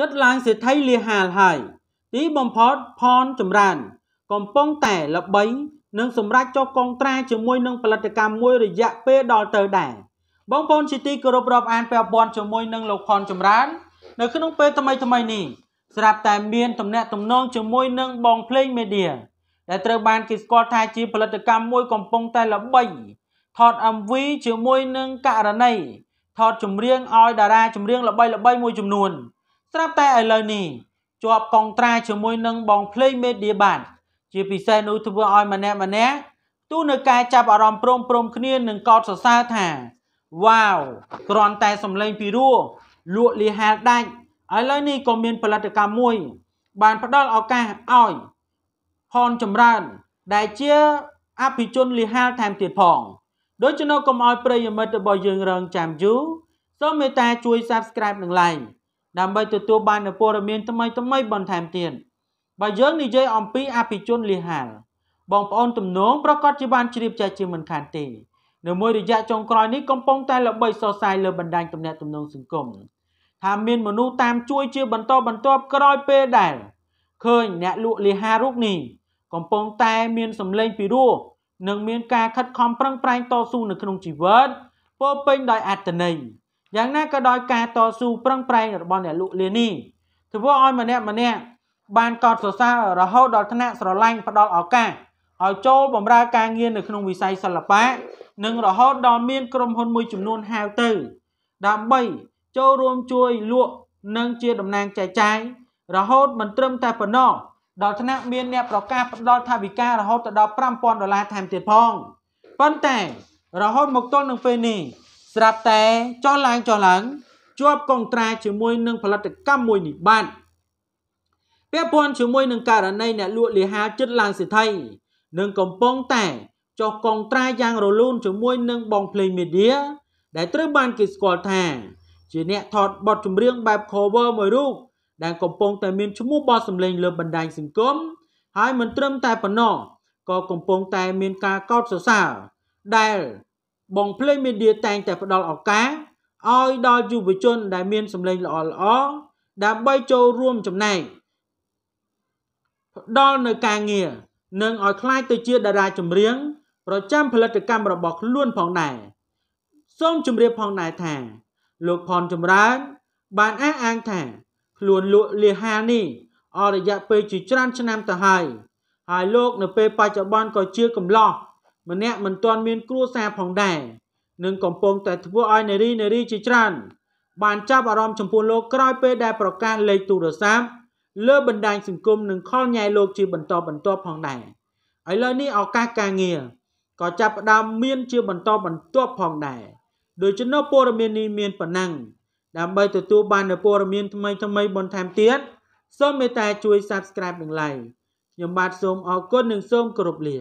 ចិត្តឡើងសេដ្ឋីលាហាលហើយទីបំផុតផនចម្រើន កំពុងតែល្បី និងសម្រាប់ចុះកងត្រាជាមួយនឹងផលិតកម្មមួយរយៈពេលដល់ទៅដែរបងប្អូនជាទីគោរពរាប់អានពាក់ព័ន្ធជាមួយនឹងលោកផនចម្រើន នៅក្នុង ពេលថ្មីថ្មីនេះស្រាប់តែមានទំនាក់ទំនងជាមួយនឹងបងភ្លេងមេឌៀដែលត្រូវបានគេស្គាល់ថាជាផលិតកម្មមួយកំពុងតែល្បី ថត MV ជាមួយនឹងករណីថតចម្រៀងឲ្យតារាចម្រៀងល្បីល្បីមួយចំនួនស្រាប់តែឥឡូវនេះជាប់កងត្រាជាមួយនឹងបងភ្លេងមេឌៀបាទជាពិសេសនោះធ្វើឲ្យម្នាក់ម្នាក់ទូនៅការចាប់អារម្មណ៍ព្រមព្រមគ្នានឹងកោតសរសើរថាវ៉ាវគ្រាន់តែសំឡេងពីរោះលក់លីហាលដាច់ឥឡូវនេះក៏មានផលិតកម្មមួយ បានផ្ដល់ឱកាសឲ្យផនចម្រើន ដែលជាអភិជនលីហាលថែមទៀតផង ដូច្នោះកុំឲ្យប្រិយមិត្តរបស់យើងរងចាំយូរសូមមេត្តាជួយ Subscribe និង Like ដើម្បីទទួលបាននូវព័ត៌មានថ្មីថ្មីបន្ថែមទៀតបើយើងនិយាយអំពីអភិជនលាហាលបងប្អូនទំនងប្រកាសជាបានជ្រាបចេះជាមិនខានទេនៅមួយរយៈចុងក្រោយនេះកំពុងតែល្បីសរសើរលើបណ្ដាញទំនាក់ទំនងសង្គមថាមានមនុស្សតាមជួយជាបន្តបន្ទាប់ក្រោយពេលដែលឃើញអ្នកលក់លាហារូបនេះកំពុងតែមានសម្លេងពីរោះនិងមានការខិតខំប្រឹងប្រែងតស៊ូនៅក្នុងជីវិតពោពេញដោយអត្តន័យយ៉ាងណាក៏ដោយការតស៊ូប្រឹងប្រែងរបស់អ្នកលូលានីធ្វើឲ្យម្នាក់ម្នាក់បានកោតសរសើររហូតដល់ថ្នាក់ស្រឡាញ់ផ្ដល់ឱកាសឲ្យចូលបម្រើការងារនៅក្នុងវិស័យសិល្បៈនិងរហូតដល់មានក្រុមហ៊ុនមួយចំនួនហៅទៅដើម្បីចូលរួមជួយលក់និងជាតំណាងចែកចាយរហូតមិនត្រឹមតែប៉ុណ្ណោះដល់ថ្នាក់មានអ្នកប្រកាសផ្ដល់ថវិការហូតទៅដល់5000ដុល្លារថែមទៀតផងប៉ុន្តែរហូតមកទល់នឹងពេលនេះស្រាប់តែចុះឡើងចុះឡើងជាប់កុងត្រាជាមួយនឹងផលិតកម្មមួយនេះបាទពាក់ព័ន្ធជាមួយនឹងករណីអ្នកលក់លាហាចិត្តឡើងសិទ្ធិនឹងកំពុងតែចុះកុងត្រាយ៉ាងរលូនជាមួយនឹងបងភ្លេងមេឌៀដែលត្រូវបានគេស្គាល់ថា ជាអ្នកថតបទចម្រៀងបែប cover មួយរូបដែលកំពុងតែមានឈ្មោះបោះសម្លេងលើបណ្ដាញសង្គមហើយមិនត្រឹមតែប៉ុណ្ណោះក៏កំពុងតែមានការកោតសរសើរដែលបង Play Media តែងតែផ្ដល់ឱកាសឲ្យដល់យុវជនដែលមានសម្លេងល្អល្អដើម្បីចូលរួមចំណែកផ្ដល់នៅការងារនិងឲ្យคล้ายទៅជាតារាចម្រៀងប្រចាំផលិតកម្មរបស់ខ្លួនផងដែរសូមជម្រាបផងដែរថា លោកផនចម្រើនបានអះអាងថាខ្លួនលោកលាហានេះអររយៈពេលជាច្រើនឆ្នាំទៅហើយហើយលោកនៅពេលបច្ចុប្បន្នក៏ជាកំឡោះម្នាក់មិនទាន់មានគ្រួសារផងដែរនឹងកំពុង តែធ្វើឲ្យនារីនារីជាច្រើនបានចាប់អារម្មណ៍ចំពោះលោកក្រោយពេលដែលប្រកាសលេខទូរស័ព្ទលើបណ្ដាញសង្គមនិងខលញ៉ៃលោកជាបន្តបន្ទាប់ផងដែរឥឡូវនេះឱកាសការងារក៏ចាប់ផ្ដើមមាន ជាបន្តបន្ទាប់ផងដែរដូច្នោះព័ត៌មាននេះមានប៉ុណ្ណឹងដើម្បីទទួលបាននូវព័ត៌មានថ្មីថ្មីបន្ថែមទៀតសូមមេត្តាជួយ Subscribe និង Like ខ្ញុំបាទសូមអរគុណនិងសូមគោរពលា